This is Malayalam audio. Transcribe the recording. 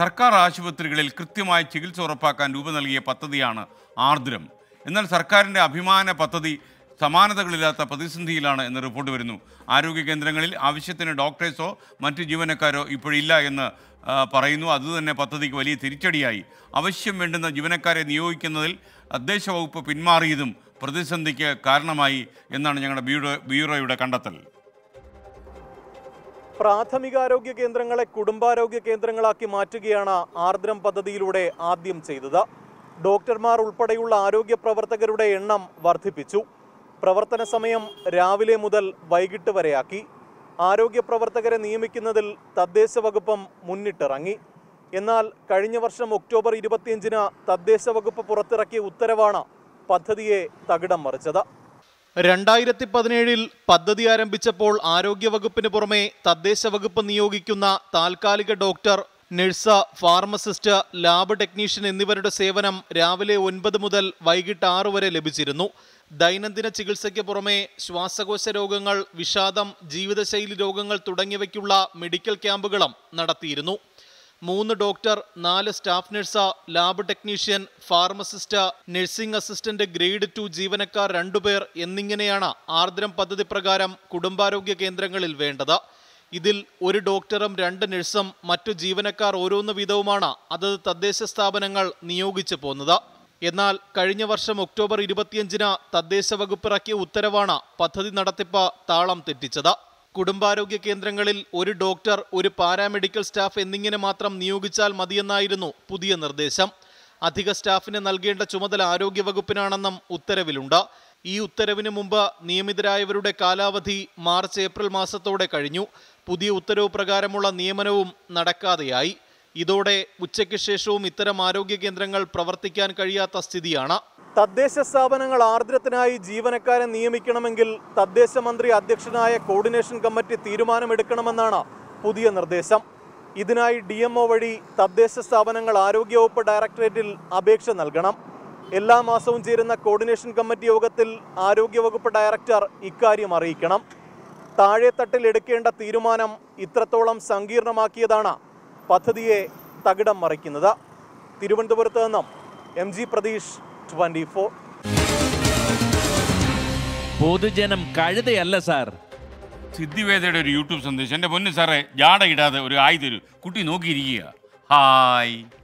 സർക്കാർ ആശുപത്രികളിൽ കൃത്യമായ ചികിത്സ ഉറപ്പാക്കാൻ രൂപം നൽകിയ പദ്ധതിയാണ് ആർദ്രം എന്നാൽ സർക്കാരിൻ്റെ അഭിമാന പദ്ധതി സമാനതകളില്ലാത്ത പ്രതിസന്ധിയിലാണ് എന്ന് റിപ്പോർട്ട് വരുന്നു ആരോഗ്യ കേന്ദ്രങ്ങളിൽ ആവശ്യത്തിന് ഡോക്ടേഴ്സോ മറ്റ് ജീവനക്കാരോ ഇപ്പോഴില്ല എന്ന് പറയുന്നു അതുതന്നെ പദ്ധതിക്ക് വലിയ തിരിച്ചടിയായി ആവശ്യം വേണ്ടുന്ന ജീവനക്കാരെ നിയോഗിക്കുന്നതിൽ തദ്ദേശ വകുപ്പ് പിന്മാറിയതും പ്രതിസന്ധിക്ക് കാരണമായി എന്നാണ് ഞങ്ങളുടെ ബ്യൂറോ ബ്യൂറോയുടെ കണ്ടെത്തൽ പ്രാഥമികാരോഗ്യ കേന്ദ്രങ്ങളെ കുടുംബാരോഗ്യ കേന്ദ്രങ്ങളാക്കി മാറ്റുകയാണ് ആർദ്രം പദ്ധതിയിലൂടെ ആദ്യം ചെയ്തത് ഡോക്ടർമാർ ഉൾപ്പെടെയുള്ള ആരോഗ്യ പ്രവർത്തകരുടെ എണ്ണം വർദ്ധിപ്പിച്ചു പ്രവർത്തന സമയം രാവിലെ മുതൽ വൈകിട്ട് വരെയാക്കി ആരോഗ്യ പ്രവർത്തകരെ നിയമിക്കുന്നതിൽ തദ്ദേശ വകുപ്പം മുന്നിട്ടിറങ്ങി എന്നാൽ കഴിഞ്ഞ വർഷം ഒക്ടോബർ ഇരുപത്തിയഞ്ചിന് തദ്ദേശ വകുപ്പ് പുറത്തിറക്കിയ ഉത്തരവാണ് പദ്ധതിയെ തകിടം മറിച്ചത് രണ്ടായിരത്തി പതിനേഴിൽ പദ്ധതി ആരംഭിച്ചപ്പോൾ ആരോഗ്യവകുപ്പിന് പുറമെ തദ്ദേശ വകുപ്പ് നിയോഗിക്കുന്ന താൽക്കാലിക doctor nurse pharmacist lab technician എന്നിവരുടെ സേവനം രാവിലെ ഒൻപത് മുതൽ വൈകിട്ട് ആറു വരെ ലഭിച്ചിരുന്നു ദൈനംദിന ചികിത്സയ്ക്ക് പുറമെ ശ്വാസകോശ രോഗങ്ങൾ വിഷാദം ജീവിതശൈലി രോഗങ്ങൾ തുടങ്ങിയവയ്ക്കുള്ള മെഡിക്കൽ ക്യാമ്പുകളും നടത്തിയിരുന്നു മൂന്ന് ഡോക്ടർ നാല് staff nurse lab technician pharmacist nursing assistant grade two ജീവനക്കാർ രണ്ടുപേർ എന്നിങ്ങനെയാണ് ആർദ്രം പദ്ധതി പ്രകാരം കുടുംബാരോഗ്യ കേന്ദ്രങ്ങളിൽ വേണ്ടത് ഇതിൽ ഒരു ഡോക്ടറും രണ്ട് നഴ്സും മറ്റു ജീവനക്കാർ ഓരോന്ന് വീതവുമാണ് അതത് തദ്ദേശ സ്ഥാപനങ്ങൾ നിയോഗിച്ചു പോകുന്നത് എന്നാൽ കഴിഞ്ഞ വർഷം ഒക്ടോബർ ഇരുപത്തിയഞ്ചിന് തദ്ദേശ വകുപ്പിറക്കിയ ഉത്തരവാണ് പദ്ധതി നടത്തിപ്പ് താളം തെറ്റിച്ചത് കുടുംബാരോഗ്യ കേന്ദ്രങ്ങളിൽ ഒരു ഡോക്ടർ ഒരു പാരാമെഡിക്കൽ സ്റ്റാഫ് എന്നിങ്ങനെ മാത്രം നിയോഗിച്ചാൽ മതിയെന്നായിരുന്നു പുതിയ നിർദ്ദേശം അധിക സ്റ്റാഫിന് നൽകേണ്ട ചുമതല ആരോഗ്യവകുപ്പിനാണെന്നും ഉത്തരവിലുണ്ട് ഈ ഉത്തരവിന് മുമ്പ് നിയമിതരായവരുടെ കാലാവധി മാർച്ച് ഏപ്രിൽ മാസത്തോടെ കഴിഞ്ഞു പുതിയ ഉത്തരവ് പ്രകാരമുള്ള നിയമനവും നടക്കാതെയായി ഇതോടെ ഉച്ചയ്ക്ക് ശേഷവും ഇത്തരം ആരോഗ്യ കേന്ദ്രങ്ങൾ പ്രവർത്തിക്കാൻ കഴിയാത്ത സ്ഥിതിയാണ് തദ്ദേശ സ്ഥാപനങ്ങൾ ആർദ്രത്തിനായി ജീവനക്കാരെ നിയമിക്കണമെങ്കിൽ തദ്ദേശ മന്ത്രി അധ്യക്ഷനായ കോർഡിനേഷൻ കമ്മിറ്റി തീരുമാനമെടുക്കണമെന്നാണ് പുതിയ നിർദ്ദേശം ഇതിനായി ഡി എം വഴി തദ്ദേശ സ്ഥാപനങ്ങൾ ആരോഗ്യവകുപ്പ് ഡയറക്ടറേറ്റിൽ അപേക്ഷ നൽകണം എല്ലാ മാസവും ചേരുന്ന കോർഡിനേഷൻ കമ്മിറ്റി യോഗത്തിൽ ആരോഗ്യവകുപ്പ് ഡയറക്ടർ ഇക്കാര്യം അറിയിക്കണം താഴെത്തട്ടിൽ എടുക്കേണ്ട തീരുമാനം ഇത്രത്തോളം സങ്കീർണമാക്കിയതാണ് പദ്ധതിയെ തകിടം മറിക്കുന്നത് തിരുവനന്തപുരത്ത് നിന്നും എം ജി പ്രതീഷ് 24. പൊതുജനം കഴുതയല്ല സാർ സിദ്ധിവേദയുടെ ഒരു യൂട്യൂബ് സന്ദേശം എന്റെ പൊന്നു സാറേ ജാട ഇടാതെ ഒരു ആയി തരൂ കുട്ടി നോക്കിയിരിക്കുക ഹായ്